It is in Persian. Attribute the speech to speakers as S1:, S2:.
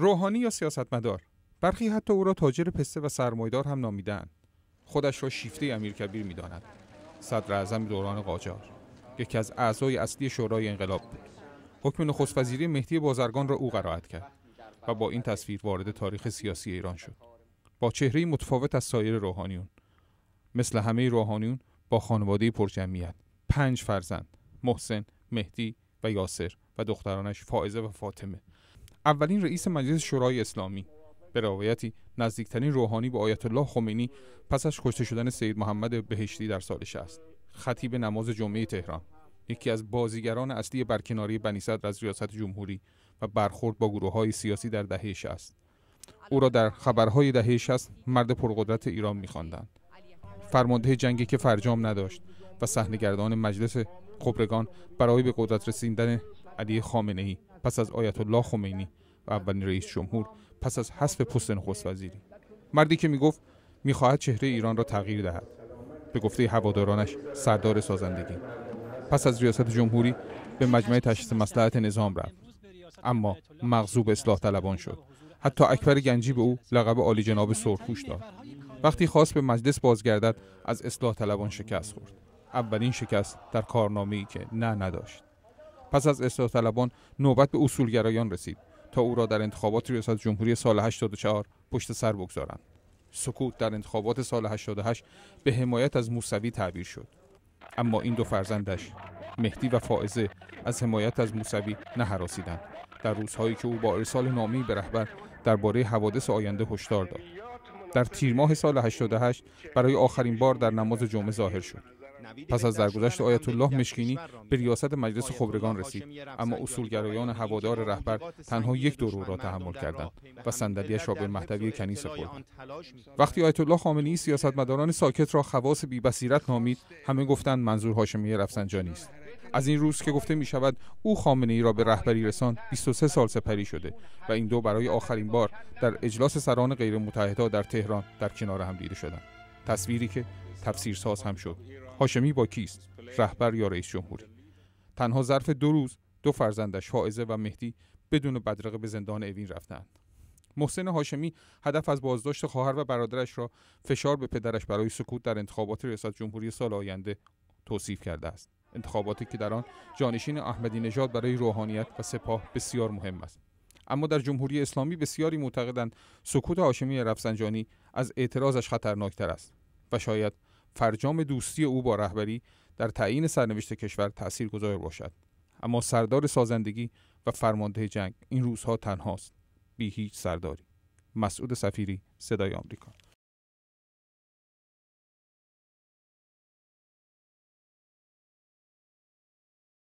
S1: روحانی یا سیاستمدار برخی حتی او را تاجر پسته و سرمایدار هم نامیدند خودش را شیفته امیرکبیر میداند صدر اعظم دوران قاجار یکی از اعضای اصلی شورای انقلاب بود حکم نخست وزیری مهدی بازرگان را او قرائت کرد و با این تصویر وارد تاریخ سیاسی ایران شد با چهره متفاوت از سایر روحانیون مثل همه روحانیون با خانواده پرجمعیت پنج فرزند محسن مهدی و یاسر و دخترانش فائزه و فاطمه اولین رئیس مجلس شورای اسلامی به روایتی نزدیکترین روحانی به آیت الله خمینی پس از کشته شدن سید محمد بهشتی در سال خطی خطیب نماز جمعه تهران یکی از بازیگران اصلی برکناری بنی صدر از ریاست جمهوری و برخورد با گروه های سیاسی در دهه 60 او را در خبرهای دهه 60 مرد پرقدرت ایران میخواندند فرمانده جنگی که فرجام نداشت و صحنه‌گردان مجلس خبرگان برای به قدرت رسیدن علی خامنه ای پس از آیت الله خمینی و اولین رئیس جمهور پس از حذف پست نخست وزیری مردی که میگفت میخواهد چهره ایران را تغییر دهد به گفته هوادارانش سردار سازندگی پس از ریاست جمهوری به مجمع تشخیص مصلحت نظام رفت اما مغضوب اصلاح طلبان شد حتی اکبر گنجی به او لقب عالی جناب سرخوش داد وقتی خواست به مجلس بازگردد از اصلاح طلبان شکست خورد اولین شکست در کارنامه که نه نداشت پس از اصلاح طلبان نوبت به اصولگرایان رسید تا او را در انتخابات ریاست جمهوری سال 84 پشت سر بگذارند سکوت در انتخابات سال 88 به حمایت از موسوی تعبیر شد اما این دو فرزندش مهدی و فائزه از حمایت از موسوی نهراسیدند در روزهایی که او با ارسال نامی به رهبر درباره حوادث آینده هشدار داد در تیر ماه سال 88 برای آخرین بار در نماز جمعه ظاهر شد پس از درگذشت آیت الله مشکینی به ریاست مجلس خبرگان رسید اما اصولگرایان هوادار رهبر تنها یک دور را تحمل کردند و صندلیاش را به مهدوی کنی سپرد وقتی آیت الله خامنه‌ای سیاستمداران ساکت را خواص بی‌بصیرت نامید همه گفتند منظور هاشمی رفسنجانی است از این روز که گفته می شود او خامنه ای را به رهبری رسان 23 سال سپری شده و این دو برای آخرین بار در اجلاس سران غیر در تهران در کنار هم دیده شدند تصویری که تفسیرساز هم شد هاشمی با کیست رهبر یا رئیس جمهوری تنها ظرف دو روز دو فرزندش حائزه و مهدی بدون بدرقه به زندان اوین رفتند محسن هاشمی هدف از بازداشت خواهر و برادرش را فشار به پدرش برای سکوت در انتخابات ریاست جمهوری سال آینده توصیف کرده است انتخاباتی که در آن جانشین احمدی نژاد برای روحانیت و سپاه بسیار مهم است اما در جمهوری اسلامی بسیاری معتقدند سکوت هاشمی رفسنجانی از اعتراضش خطرناکتر است و شاید فرجام دوستی او با رهبری در تعیین سرنوشت کشور تاثیرگذار باشد اما سردار سازندگی و فرمانده جنگ این روزها تنهاست بی هیچ سرداری مسعود سفیری صدای آمریکا